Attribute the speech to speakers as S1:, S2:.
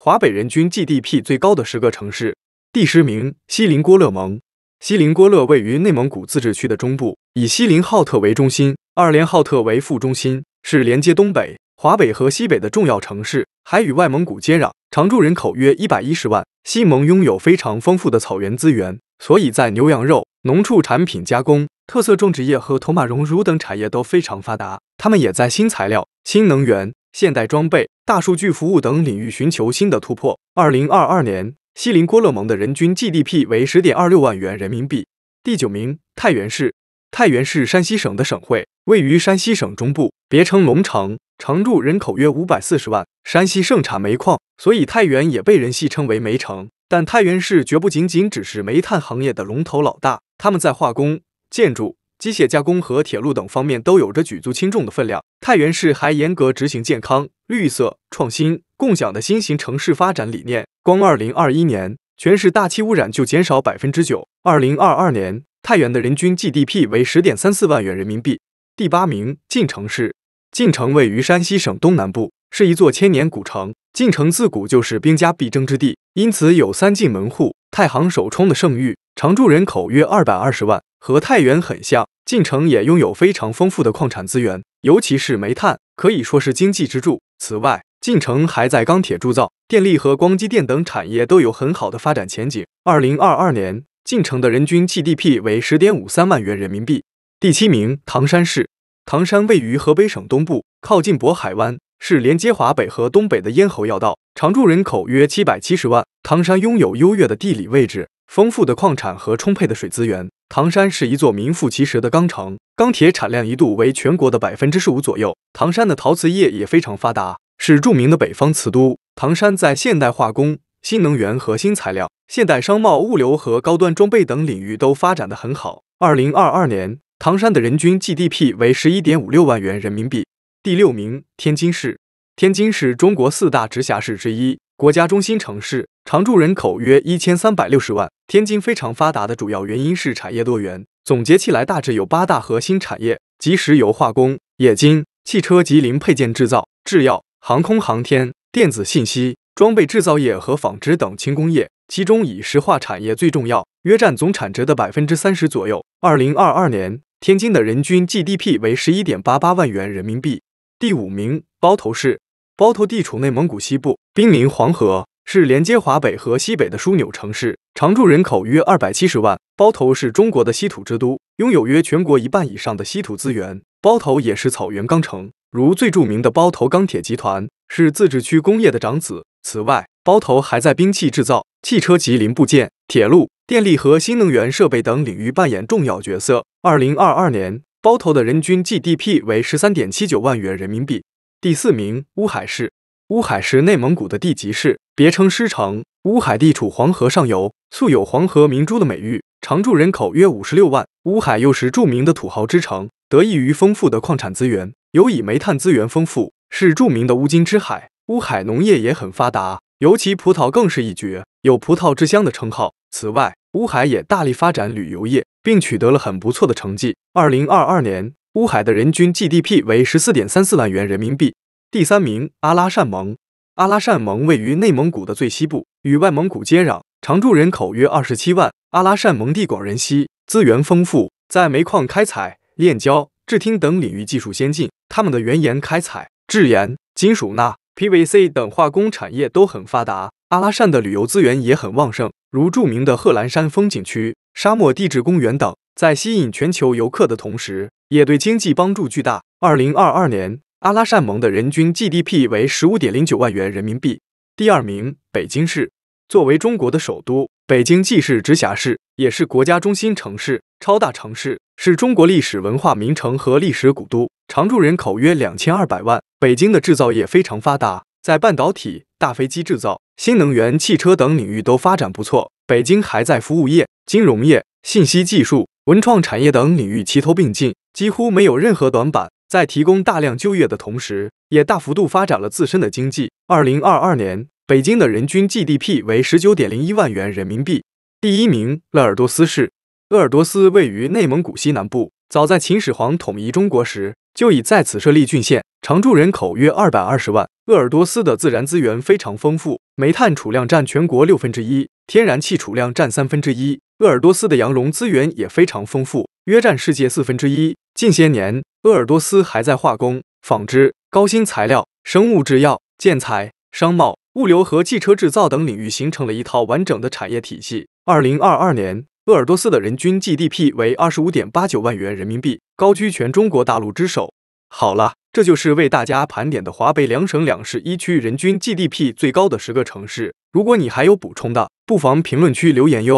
S1: 华北人均 GDP 最高的十个城市，第十名锡林郭勒盟。锡林郭勒位于内蒙古自治区的中部，以锡林浩特为中心，二连浩特为副中心，是连接东北、华北和西北的重要城市，还与外蒙古接壤。常住人口约一百一十万。西盟拥有非常丰富的草原资源，所以在牛羊肉、农畜产品加工、特色种植业和驼马绒乳等产业都非常发达。他们也在新材料、新能源。现代装备、大数据服务等领域寻求新的突破。二零二二年，锡林郭勒盟的人均 GDP 为十点二六万元人民币。第九名，太原市。太原市山西省的省会，位于山西省中部，别称龙城，常住人口约五百四十万。山西盛产煤矿，所以太原也被人戏称为煤城。但太原市绝不仅仅只是煤炭行业的龙头老大，他们在化工、建筑。机械加工和铁路等方面都有着举足轻重的分量。太原市还严格执行健康、绿色、创新、共享的新型城市发展理念。光二零二一年，全市大气污染就减少百分之九。二零二二年，太原的人均 GDP 为十点三四万元人民币。第八名，晋城市。晋城位于山西省东南部，是一座千年古城。晋城自古就是兵家必争之地，因此有三晋门户、太行首冲的盛誉。常住人口约二百二十万。和太原很像，晋城也拥有非常丰富的矿产资源，尤其是煤炭，可以说是经济支柱。此外，晋城还在钢铁铸造、电力和光机电等产业都有很好的发展前景。二零二二年，晋城的人均 GDP 为十点五三万元人民币。第七名，唐山市。唐山位于河北省东部，靠近渤海湾，是连接华北和东北的咽喉要道，常住人口约七百七十万。唐山拥有优越的地理位置。丰富的矿产和充沛的水资源，唐山是一座名副其实的钢城，钢铁产量一度为全国的百分之十五左右。唐山的陶瓷业也非常发达，是著名的北方瓷都。唐山在现代化工、新能源和新材料、现代商贸物流和高端装备等领域都发展得很好。二零二二年，唐山的人均 GDP 为十一点五六万元人民币。第六名，天津市。天津市中国四大直辖市之一。国家中心城市，常住人口约一千三百六十万。天津非常发达的主要原因是产业多元，总结起来大致有八大核心产业，即石油化工、冶金、汽车及零配件制造、制药、航空航天、电子信息、装备制造业和纺织等轻工业。其中以石化产业最重要，约占总产值的百分之三十左右。二零二二年，天津的人均 GDP 为十一点八八万元人民币。第五名，包头市。包头地处内蒙古西部，濒临黄河，是连接华北和西北的枢纽城市，常住人口约二百七十万。包头是中国的稀土之都，拥有约全国一半以上的稀土资源。包头也是草原钢城，如最著名的包头钢铁集团是自治区工业的长子。此外，包头还在兵器制造、汽车及零部件、铁路、电力和新能源设备等领域扮演重要角色。二零二二年，包头的人均 GDP 为十三点七九万元人民币。第四名，乌海市。乌海是内蒙古的地级市，别称狮城。乌海地处黄河上游，素有黄河明珠的美誉，常住人口约五十六万。乌海又是著名的土豪之城，得益于丰富的矿产资源，尤以煤炭资源丰富，是著名的乌金之海。乌海农业也很发达，尤其葡萄更是一绝，有葡萄之乡的称号。此外，乌海也大力发展旅游业，并取得了很不错的成绩。二零二二年。乌海的人均 GDP 为十四点三四万元人民币。第三名阿拉善盟。阿拉善盟位于内蒙古的最西部，与外蒙古接壤，常住人口约二十七万。阿拉善盟地广人稀，资源丰富，在煤矿开采、炼焦、制氢等领域技术先进。他们的盐岩开采、制盐、金属钠、PVC 等化工产业都很发达。阿拉善的旅游资源也很旺盛，如著名的贺兰山风景区、沙漠地质公园等。在吸引全球游客的同时，也对经济帮助巨大。二零二二年，阿拉善盟的人均 GDP 为十五点零九万元人民币。第二名，北京市，作为中国的首都，北京既是直辖市，也是国家中心城市、超大城市，是中国历史文化名城和历史古都，常住人口约两千二百万。北京的制造业非常发达，在半导体、大飞机制造、新能源汽车等领域都发展不错。北京还在服务业、金融业、信息技术。文创产业等领域齐头并进，几乎没有任何短板。在提供大量就业的同时，也大幅度发展了自身的经济。二零二二年，北京的人均 GDP 为十九点零一万元人民币。第一名，鄂尔多斯市。鄂尔多斯位于内蒙古西南部，早在秦始皇统一中国时就已在此设立郡县。常住人口约二百二十万。鄂尔多斯的自然资源非常丰富，煤炭储量占全国六分之一。天然气储量占三分之一，鄂尔多斯的羊绒资源也非常丰富，约占世界四分之一。近些年，鄂尔多斯还在化工、纺织、高新材料、生物制药、建材、商贸、物流和汽车制造等领域形成了一套完整的产业体系。二零二二年，鄂尔多斯的人均 GDP 为二十五点八九万元人民币，高居全中国大陆之首。好了。这就是为大家盘点的华北两省两市一区人均 GDP 最高的十个城市。如果你还有补充的，不妨评论区留言哟。